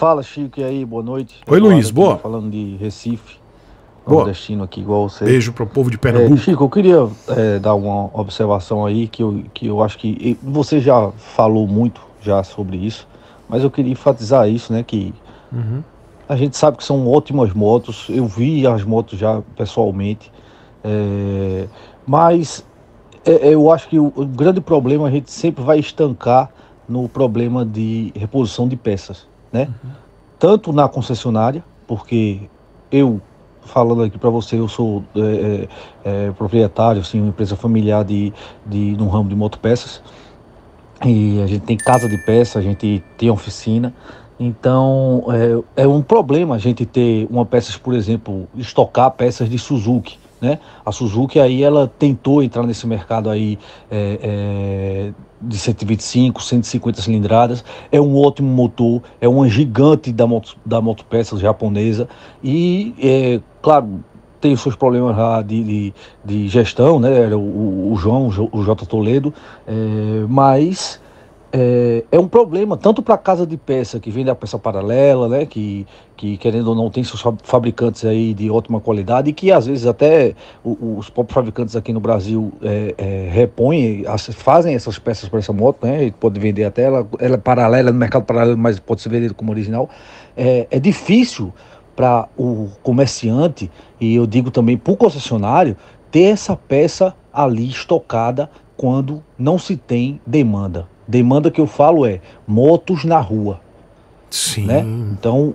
Fala, Chico, e aí, boa noite. Oi, Eduardo, Luiz, boa. Falando de Recife, boa. aqui, igual você. Beijo pro povo de é, Pernambuco. É, Chico, eu queria é, dar uma observação aí, que eu, que eu acho que você já falou muito já sobre isso, mas eu queria enfatizar isso, né, que uhum. a gente sabe que são ótimas motos, eu vi as motos já pessoalmente, é, mas é, é, eu acho que o, o grande problema a gente sempre vai estancar no problema de reposição de peças né? Uhum. Tanto na concessionária, porque eu falando aqui para você, eu sou é, é, é, proprietário, assim, uma empresa familiar de, de, de um ramo de motopeças. E a gente tem casa de peça, a gente tem oficina. Então é, é um problema a gente ter uma peça, por exemplo, estocar peças de Suzuki. Né? A Suzuki aí ela tentou entrar nesse mercado aí é, é, de 125, 150 cilindradas, é um ótimo motor, é uma gigante da, moto, da motopeça japonesa e, é, claro, tem os seus problemas lá de, de, de gestão, né? O, o, o João, o J. Toledo, é, mas é, é um problema tanto para a casa de peça que vende a peça paralela, né, que, que querendo ou não tem seus fabricantes aí de ótima qualidade e que às vezes até os próprios fabricantes aqui no Brasil é, é, repõem, fazem essas peças para essa moto, né, e pode vender até ela, ela é paralela no mercado paralelo, mas pode ser vendida como original. É, é difícil para o comerciante e eu digo também para o concessionário ter essa peça ali estocada quando não se tem demanda. Demanda que eu falo é motos na rua. Sim. Né? Então,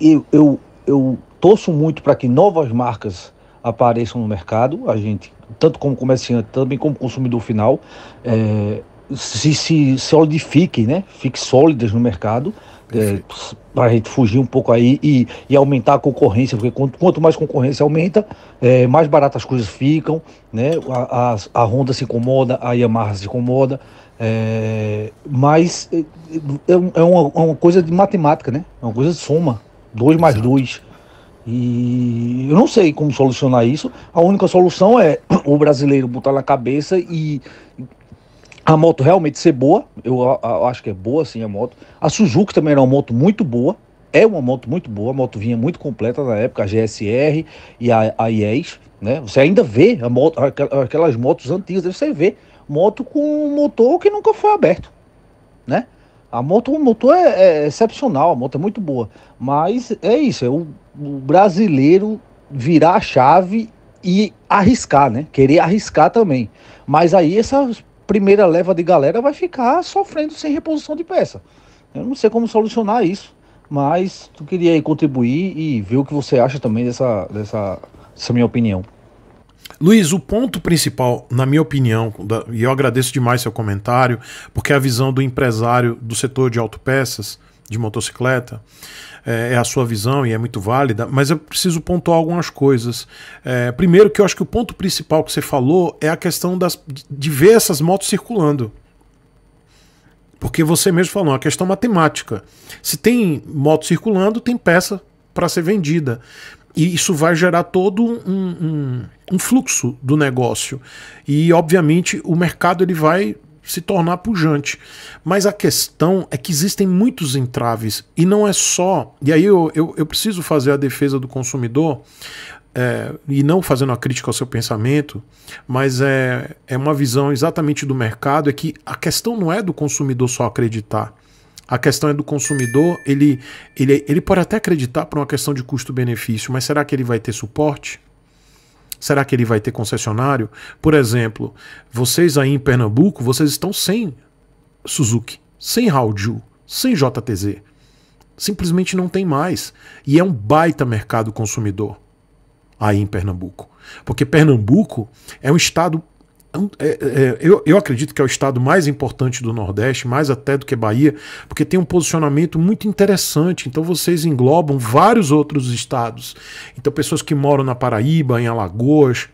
eu, eu, eu torço muito para que novas marcas apareçam no mercado, a gente, tanto como comerciante, também como consumidor final, é, se, se solidifiquem, né? Fiquem sólidas no mercado para é, a gente fugir um pouco aí e, e aumentar a concorrência, porque quanto, quanto mais concorrência aumenta, é, mais baratas as coisas ficam, né? A, a, a, Honda se incomoda, a Yamaha se incomoda, é, mas é, é, é uma, uma, coisa de matemática, né? É uma coisa de soma, dois mais dois. E eu não sei como solucionar isso. A única solução é o brasileiro botar na cabeça e a moto realmente ser boa, eu, a, a, acho que é boa sim a moto. A Suzuki também era uma moto muito boa, é uma moto muito boa, a moto vinha muito completa na época, a GSR e a, a IES, né? Você ainda vê a moto, aquelas motos antigas, você vê moto com um motor que nunca foi aberto, né? A moto, o motor é, é excepcional, a moto é muito boa, mas é isso, é o, o brasileiro virar a chave e arriscar, né? Querer arriscar também. Mas aí essas primeira leva de galera vai ficar sofrendo sem reposição de peça. Eu não sei como solucionar isso, mas tu queria aí contribuir e ver o que você acha também dessa, dessa, dessa minha opinião. Luiz, o ponto principal, na minha opinião, e eu agradeço demais seu comentário, porque a visão do empresário do setor de autopeças de motocicleta, é, é, a sua visão e é muito válida, mas eu preciso pontuar algumas coisas. É, primeiro, que eu acho que o ponto principal que você falou é a questão das, de ver essas motos circulando. Porque você mesmo falou, é uma questão matemática. Se tem moto circulando, tem peça para ser vendida. E isso vai gerar todo um, um, um, fluxo do negócio. E, obviamente, o mercado ele vai se tornar pujante. Mas a questão é que existem muitos entraves e não é só. E aí eu, eu, eu preciso fazer a defesa do consumidor. É, e não fazendo a crítica ao seu pensamento, mas é, é uma visão exatamente do mercado, é que a questão não é do consumidor só acreditar. A questão é do consumidor, ele, ele, ele pode até acreditar por uma questão de custo-benefício, mas será que ele vai ter suporte? Será que ele vai ter concessionário? Por exemplo, vocês aí em Pernambuco, vocês estão sem Suzuki, sem Haoju, sem JTZ. Simplesmente não tem mais. E é um baita mercado consumidor aí em Pernambuco. Porque Pernambuco é um estado é, é, é, eu, eu acredito que é o estado mais importante do Nordeste, mais até do que Bahia, porque tem um posicionamento muito interessante. Então vocês englobam vários outros estados. Então, pessoas que moram na Paraíba, em Alagoas,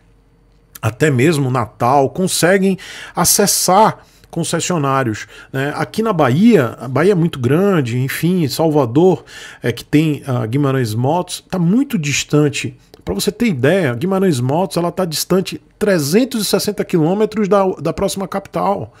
até mesmo Natal, conseguem acessar concessionários. Né? Aqui na Bahia, a Bahia é muito grande, enfim, Salvador, é, que tem a ah, Guimarães Motos, está muito distante para você ter ideia, Guimarães Motos ela está distante 360 quilômetros da, da próxima capital.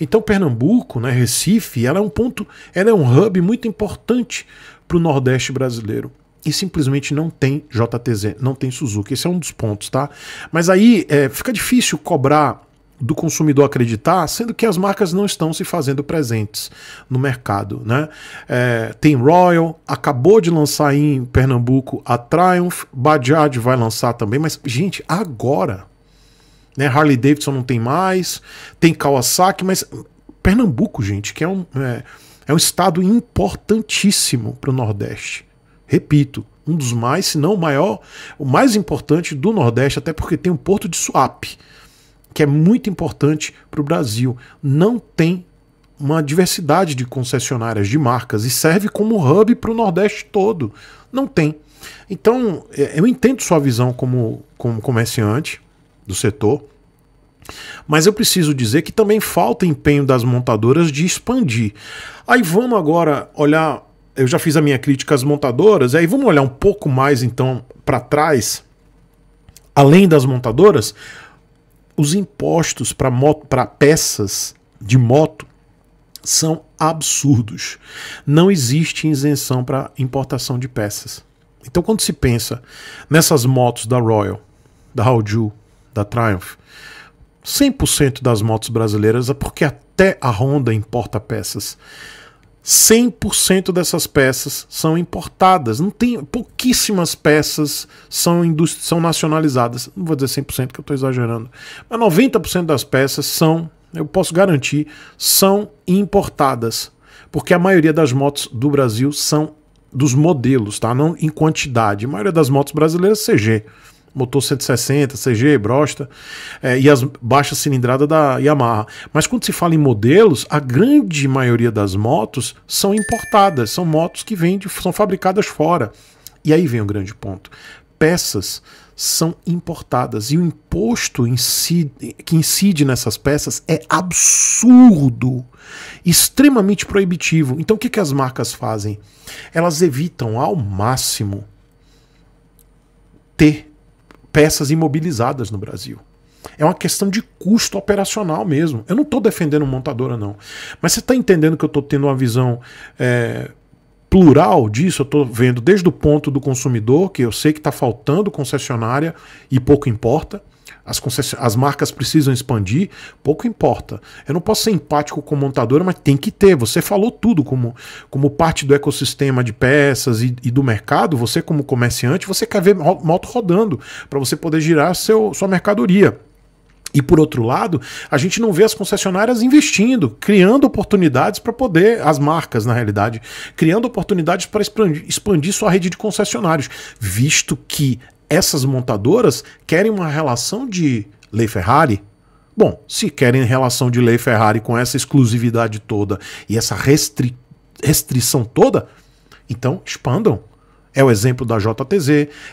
Então Pernambuco, né, Recife, ela é um ponto, ela é um hub muito importante para o Nordeste brasileiro e simplesmente não tem JTZ, não tem Suzuki. Esse é um dos pontos, tá? Mas aí é, fica difícil cobrar do consumidor acreditar, sendo que as marcas não estão se fazendo presentes no mercado. Né? É, tem Royal, acabou de lançar em Pernambuco a Triumph, Bajaj vai lançar também, mas, gente, agora. Né? Harley Davidson não tem mais, tem Kawasaki, mas Pernambuco, gente, que é um, é, é um estado importantíssimo para o Nordeste. Repito, um dos mais, se não o maior, o mais importante do Nordeste, até porque tem um porto de Suape que é muito importante para o Brasil. Não tem uma diversidade de concessionárias de marcas e serve como hub para o Nordeste todo. Não tem. Então, é, eu entendo sua visão como, como comerciante do setor, mas eu preciso dizer que também falta empenho das montadoras de expandir. Aí vamos agora olhar. Eu já fiz a minha crítica às montadoras, aí vamos olhar um pouco mais então para trás, além das montadoras, os impostos para peças de moto são absurdos. Não existe isenção para importação de peças. Então, quando se pensa nessas motos da Royal, da Hauju, da Triumph, 100% das motos brasileiras, é porque até a Honda importa peças. 100% dessas peças são importadas. Não tem pouquíssimas peças são são nacionalizadas. Não vou dizer 100% que eu estou exagerando, mas 90% das peças são, eu posso garantir, são importadas, porque a maioria das motos do Brasil são dos modelos, tá? Não em quantidade. A maioria das motos brasileiras CG motor 160, CG, Brosta, é, e as baixas cilindradas da Yamaha. Mas quando se fala em modelos, a grande maioria das motos são importadas, são motos que vêm de, são fabricadas fora. E aí vem o grande ponto. Peças são importadas e o imposto incide, que incide nessas peças é absurdo, extremamente proibitivo. Então o que, que as marcas fazem? Elas evitam ao máximo ter peças imobilizadas no Brasil. É uma questão de custo operacional mesmo. Eu não estou defendendo montadora, não. Mas você está entendendo que eu estou tendo uma visão é, plural disso? Eu estou vendo desde o ponto do consumidor, que eu sei que está faltando concessionária e pouco importa. As, as marcas precisam expandir, pouco importa. Eu não posso ser empático com montadora, mas tem que ter. Você falou tudo como, como parte do ecossistema de peças e, e do mercado. Você, como comerciante, você quer ver moto rodando para você poder girar seu, sua mercadoria. E por outro lado, a gente não vê as concessionárias investindo, criando oportunidades para poder, as marcas na realidade, criando oportunidades para expandir, expandir sua rede de concessionários, visto que essas montadoras querem uma relação de Lei Ferrari? Bom, se querem relação de Lei Ferrari com essa exclusividade toda e essa restri restrição toda, então expandam. É o exemplo da JTZ,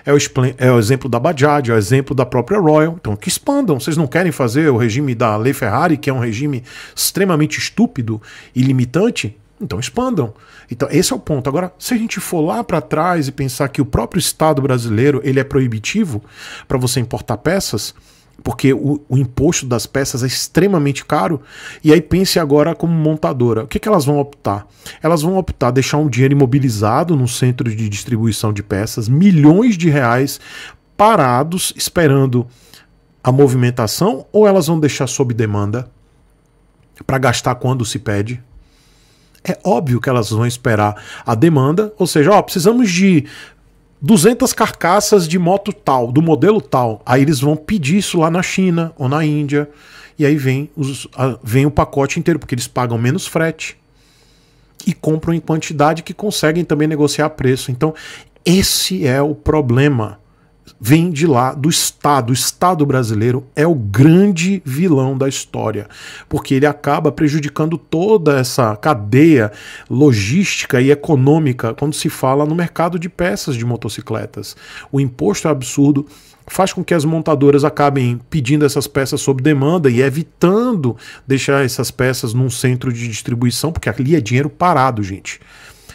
é o, é o exemplo da Bajaj, é o exemplo da própria Royal. Então, que expandam. Vocês não querem fazer o regime da Lei Ferrari, que é um regime extremamente estúpido e limitante? Então expandam. Então esse é o ponto. Agora, se a gente for lá para trás e pensar que o próprio Estado brasileiro ele é proibitivo para você importar peças, porque o, o, imposto das peças é extremamente caro. E aí pense agora como montadora. O que, que elas vão optar? Elas vão optar deixar um dinheiro imobilizado no centro de distribuição de peças, milhões de reais parados esperando a movimentação, ou elas vão deixar sob demanda para gastar quando se pede? é óbvio que elas vão esperar a demanda, ou seja, ó, precisamos de 200 carcaças de moto tal, do modelo tal. Aí eles vão pedir isso lá na China ou na Índia. E aí vem, os, vem o pacote inteiro, porque eles pagam menos frete e compram em quantidade que conseguem também negociar preço. Então, esse é o problema vem de lá do Estado. O Estado brasileiro é o grande vilão da história, porque ele acaba prejudicando toda essa cadeia logística e econômica quando se fala no mercado de peças de motocicletas. O imposto é absurdo, faz com que as montadoras acabem pedindo essas peças sob demanda e evitando deixar essas peças num centro de distribuição, porque ali é dinheiro parado, gente.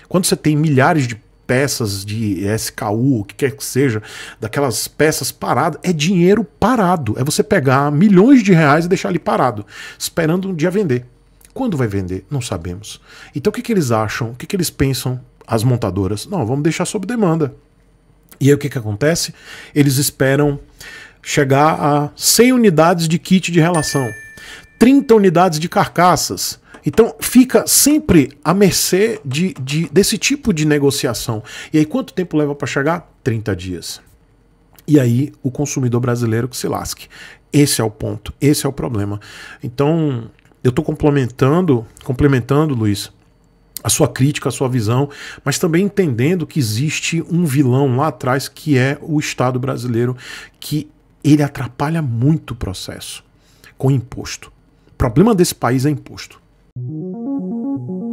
Quando você tem milhares de peças de SKU, o que quer que seja, daquelas peças paradas, é dinheiro parado. É você pegar milhões de reais e deixar ali parado, esperando um dia vender. Quando vai vender? Não sabemos. Então o que, que eles acham? O que, que eles pensam? As montadoras? Não, vamos deixar sob demanda. E aí o que, que acontece? Eles esperam chegar a 100 unidades de kit de relação, 30 unidades de carcaças, então fica sempre à mercê de, de, desse tipo de negociação. E aí quanto tempo leva para chegar? 30 dias. E aí o consumidor brasileiro que se lasque. Esse é o ponto, esse é o problema. Então eu estou complementando, complementando, Luiz, a sua crítica, a sua visão, mas também entendendo que existe um vilão lá atrás que é o Estado brasileiro, que ele atrapalha muito o processo com imposto. O problema desse país é imposto. うん